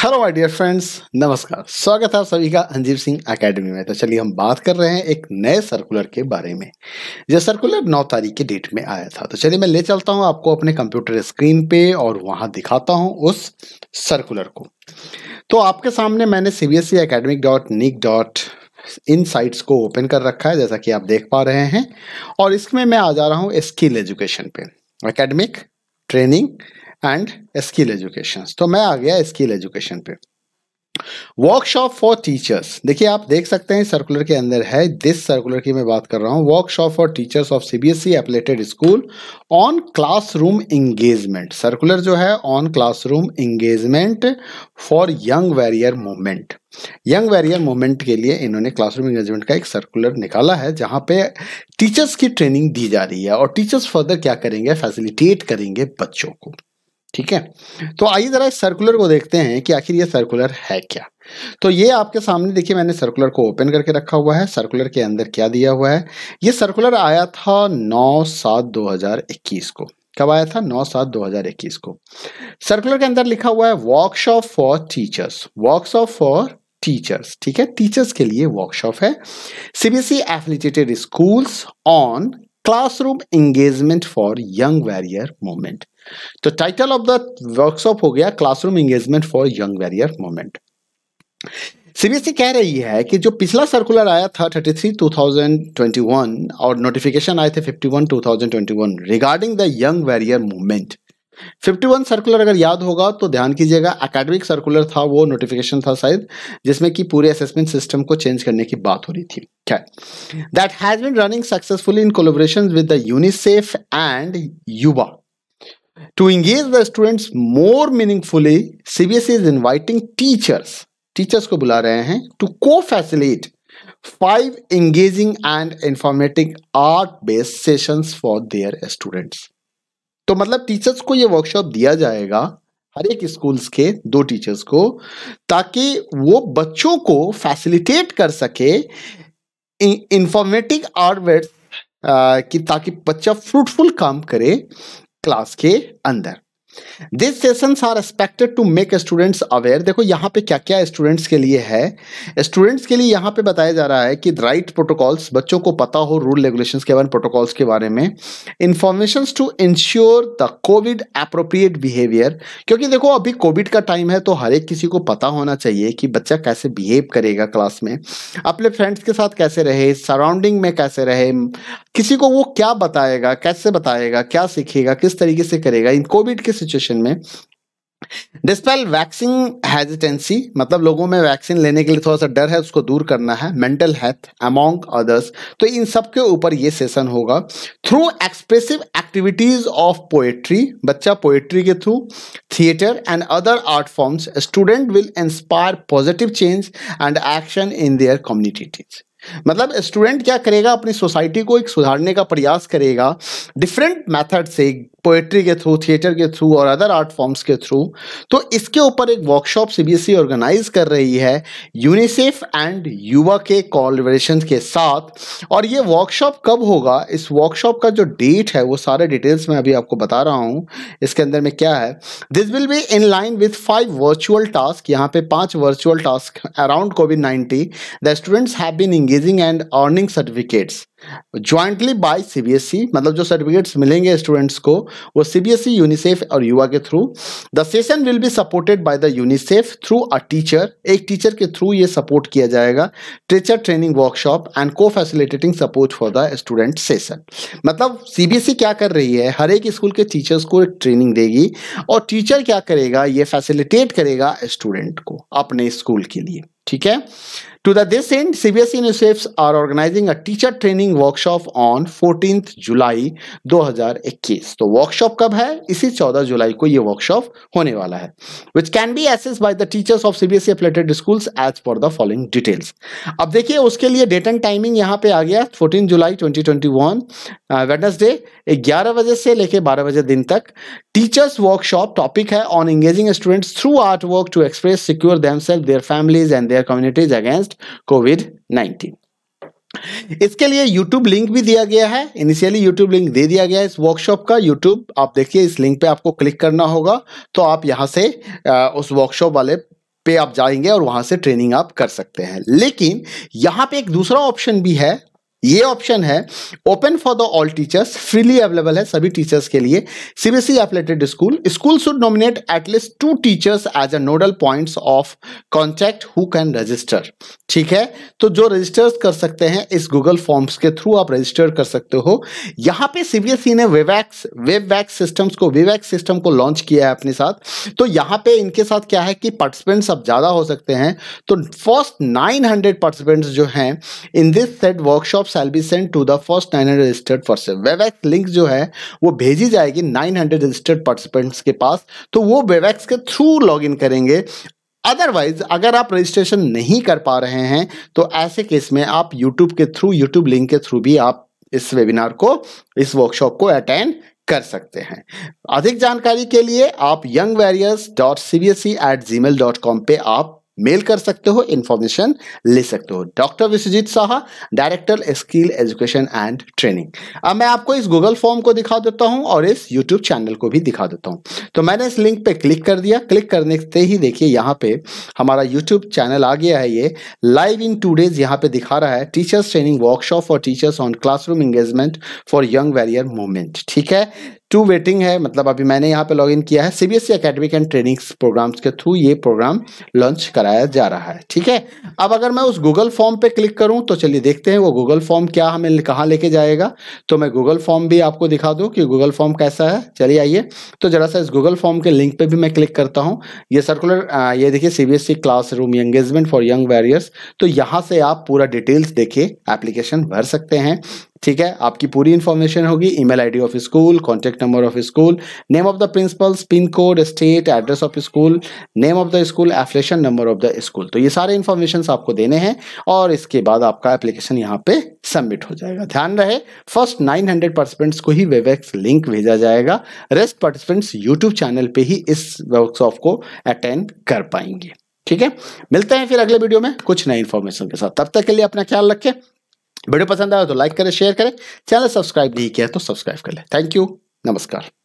Hello my dear friends नमस्कार स्वागत है आप सभी का अंजीव सिंह एकेडमी में तो चलिए हम बात कर रहे हैं एक नए सर्कुलर के बारे में यह सर्कुलर 9 तारीख के डेट में आया था तो चलिए मैं ले चलता हूं आपको अपने कंप्यूटर स्क्रीन पे और वहां दिखाता हूं उस सर्कुलर को तो आपके सामने मैंने C B S E academic dot nic dot in sites को ओपन कर रखा है जैसा कि आप देख पा रहे हैं और इसमें मैं आ जा रहा हूँ स्किल एजुकेशन पे academic training and skill education तो मैं आ गया स्किल एजुकेशन पे वर्कशॉप फॉर टीचर्स देखिए आप देख सकते हैं सर्कुलर के अंदर है दिस सर्कुलर की मैं बात कर रहा हूँ workshop for teachers of CBSE affiliated school on classroom engagement circular जो है on classroom engagement for young warrior movement young warrior movement के लिए इन्होंने क्लासरूम एंगेजमेंट का एक सर्कुलर निकाला है जहाँ पे टीचर्स की ट्रेनिंग दी जा रही है और टीचर्स फर्दर क्या करेंगे फैसिलिटेट करेंगे बच्चों को ठीक है तो आइए ज़रा इस सर्कुलर को देखते हैं कि आखिर ये सर्कुलर है क्या तो ये आपके सामने देखिए मैंने सर्कुलर को ओपन करके रखा हुआ है सर्कुलर के अंदर क्या दिया हुआ है ये सर्कुलर आया था नौ सात दो हजार इक्कीस को कब आया था नौ सात दो हजार इक्कीस को सर्कुलर के अंदर लिखा हुआ है workshop for teachers workshop for teachers ठीक है टीचर्स के लिए वर्कशॉप है CBSE affiliated schools on classroom engagement for young warrior moment तो टाइटल ऑफ द वर्कशॉप हो गया classroom engagement for young warrior moment CBSE कह रही है कि जो पिछला सर्कुलर आया था 33 2021 और नोटिफिकेशन आए थे 51 2021 regarding the young warrior movement 51 circular अगर याद होगा तो ध्यान कीजिएगा एकेडमिक सर्कुलर था वो नोटिफिकेशन था शायद जिसमें कि पूरे असेसमेंट सिस्टम को चेंज करने की बात हो रही थी क्या that has been running successfully in collaboration with the UNICEF and Yuwaah to engage the students more meaningfully CBSE is inviting teachers teachers को बुला रहे हैं to cofacilitate five engaging and informative art based sessions for their students तो मतलब teachers को ये workshop दिया जाएगा हर एक स्कूल्स के दो टीचर्स को ताकि वो बच्चों को फैसिलिटेट कर सके इंफॉर्मेटिव आर्टवेट्स कि ताकि बच्चा फ्रूटफुल काम करे क्लास के अंदर this session are expected to make students aware देखो यहाँ पे क्या क्या स्टूडेंट्स के लिए है स्टूडेंट्स के लिए यहाँ पे बताया जा रहा है कि राइट प्रोटोकॉल्स बच्चों को पता हो रूल रेगुलेशन के बारे प्रोटोकॉल्स के बारे में information to ensure the covid appropriate behaviour क्योंकि देखो अभी कोविड का टाइम है तो हर एक किसी को पता होना चाहिए कि बच्चा कैसे बिहेव करेगा क्लास में अपने फ्रेंड्स के साथ कैसे रहे सराउंडिंग में कैसे रहे किसी को वो क्या बताएगा कैसे बताएगा क्या सीखेगा किस तरीके से करेगा इन कोविड के सिचुएशन में डिस्पेल वैक्सीन हेजिटेंसी मतलब लोगों में वैक्सीन लेने के लिए थोड़ा सा डर है उसको दूर करना है मेंटल हेल्थ अमोंग अदर्स तो इन सब के ऊपर ये सेशन होगा through expressive activities of poetry बच्चा पोएट्री के through theatre and other art forms student will inspire positive change and action in their communities मतलब स्टूडेंट क्या करेगा अपनी सोसाइटी को एक सुधारने का प्रयास करेगा डिफरेंट मेथड से पोएट्री के थ्रू थिएटर के थ्रू और अदर आर्ट फॉर्म्स के थ्रू तो इसके ऊपर एक वर्कशॉप सीबीएसई ऑर्गेनाइज कर रही है यूनिसेफ एंड युवा के कॉलेशन के साथ और ये वर्कशॉप कब होगा इस वर्कशॉप का जो डेट है वो सारे डिटेल्स में अभी आपको बता रहा हूँ इसके अंदर में क्या है this will be in line with five virtual task यहाँ पे पांच virtual task around covid nineteen the students have been engaging and earning certificates jointly by CBSE मतलब जो सर्टिफिकेट्स मिलेंगे स्टूडेंट्स को वो सीबीएसई यूनिसेफ e, और युवा के through the session will be supported by the UNICEF through a teacher एक teacher के through ये सपोर्ट किया जाएगा teacher training workshop and cofacilitating support for the student session मतलब सीबीएसई e क्या कर रही है हर एक स्कूल के टीचर्स को एक ट्रेनिंग देगी और टीचर क्या करेगा ये फैसिलिटेट करेगा स्टूडेंट को अपने स्कूल के लिए ठीक है To the this end, CBSE initiatives are organising a teacher training workshop on fourteen July 2021. तो वर्कशॉप कब है इसी 14 जुलाई को ये वर्कशॉप होने वाला है which can be access by the teachers of CBSE affiliated schools as per the following details अब देखिए उसके लिए डेट एंड टाइमिंग यहाँ पे आ गया 14 जुलाई 2021 वेडनेसडे uh, ग्यारह बजे से लेके बारह बजे दिन तक टीचर्स वर्कशॉप टॉपिक है on engaging students through art work to express secure themselves their families and their communities against covid nineteen इसके लिए YouTube लिंक भी दिया गया है इनिशियली YouTube लिंक दे दिया गया है इस वर्कशॉप का YouTube आप देखिए इस लिंक पे आपको क्लिक करना होगा तो आप यहाँ से उस वर्कशॉप वाले पे आप जाएंगे और वहां से ट्रेनिंग आप कर सकते हैं लेकिन यहाँ पे एक दूसरा ऑप्शन भी है ये ऑप्शन है open for the all teachers freely available है सभी टीचर्स के लिए CBSE affiliated school school should nominate at least two teachers as a nodal points of contact who can register ठीक है तो जो रजिस्टर्स कर सकते हैं इस गूगल फॉर्म्स के थ्रू आप रजिस्टर कर सकते हो यहाँ पे सीबीएसई e ने वेवैक्स वेबवैक्स सिस्टम्स को वेवैक्स सिस्टम को लॉन्च किया है अपने साथ तो यहाँ पे इनके साथ क्या है कि पार्टिसिपेंट्स अब ज़्यादा हो सकते हैं तो फर्स्ट हंड्रेड पार्टिसिपेंट्स जो हैं in this set workshop WhatsApp shall be send to the first 900 registered person Webex link जो है वो भेजी जाएगी 900 रजिस्टर्ड पार्टिसिपेंट्स के पास तो वो वेबएक्स के थ्रू लॉगिन करेंगे अदरवाइज अगर आप रजिस्ट्रेशन नहीं कर पा रहे हैं तो ऐसे केस में आप यूट्यूब के थ्रू यूट्यूब लिंक के थ्रू भी आप इस वेबिनार को इस वर्कशॉप को अटेंड कर सकते हैं अधिक जानकारी के लिए आप young warriors dot C B S E at Gmail dot com पर आप मेल कर सकते हो इन्फॉर्मेशन ले सकते हो doctor Vishwajeet Saha director skill education and training अब मैं आपको इस गूगल फॉर्म को दिखा देता हूँ और इस यूट्यूब चैनल को भी दिखा देता हूँ तो मैंने इस लिंक पे क्लिक कर दिया क्लिक करने से ही देखिए यहाँ पे हमारा यूट्यूब चैनल आ गया है ये लाइव इन टू डेज यहाँ पे दिखा रहा है teachers training workshop for teachers on classroom engagement for young warrior movement ठीक है टू वेटिंग है मतलब अभी मैंने यहाँ पे लॉगिन किया है CBSE academic and training programs के थ्रू ये प्रोग्राम लॉन्च कराया जा रहा है ठीक है अब अगर मैं उस गूगल फॉर्म पे क्लिक करूँ तो चलिए देखते हैं वो गूगल फॉर्म क्या हमें कहाँ लेके जाएगा तो मैं गूगल फॉर्म भी आपको दिखा दूँ कि गूगल फॉर्म कैसा है चलिए आइए तो जरा सा इस गूगल फॉर्म के लिंक पर भी मैं क्लिक करता हूँ ये सर्कुलर ये देखिए C B room engagement for young warriors तो यहाँ से आप पूरा डिटेल्स देखिए एप्लीकेशन भर सकते हैं ठीक है आपकी पूरी इन्फॉर्मेशन होगी email ID of school contact number of school name of the principal pin code state address of school name of the school affiliation number of the school तो ये सारे इन्फॉर्मेशन आपको देने हैं और इसके बाद आपका एप्लीकेशन यहाँ पे सबमिट हो जाएगा ध्यान रहे फर्स्ट 900 पार्टिसिपेंट्स को ही वेबएक्स लिंक भेजा जाएगा रेस्ट पार्टिसिपेंट्स यूट्यूब चैनल पे ही इस वर्कशॉप को अटेंड कर पाएंगे ठीक है मिलते हैं फिर अगले वीडियो में कुछ नई इन्फॉर्मेशन के साथ तब तक के लिए अपना ख्याल रखें वीडियो पसंद आया तो लाइक करें शेयर करें चैनल सब्सक्राइब नहीं किया तो सब्सक्राइब कर लें थैंक यू नमस्कार